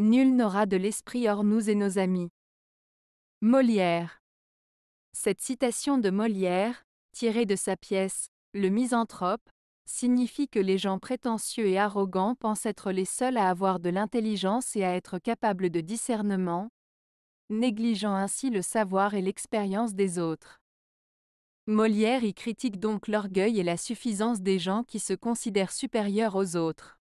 Nul n'aura de l'esprit hors nous et nos amis. Molière. Cette citation de Molière, tirée de sa pièce Le misanthrope, signifie que les gens prétentieux et arrogants pensent être les seuls à avoir de l'intelligence et à être capables de discernement, négligeant ainsi le savoir et l'expérience des autres. Molière y critique donc l'orgueil et la suffisance des gens qui se considèrent supérieurs aux autres.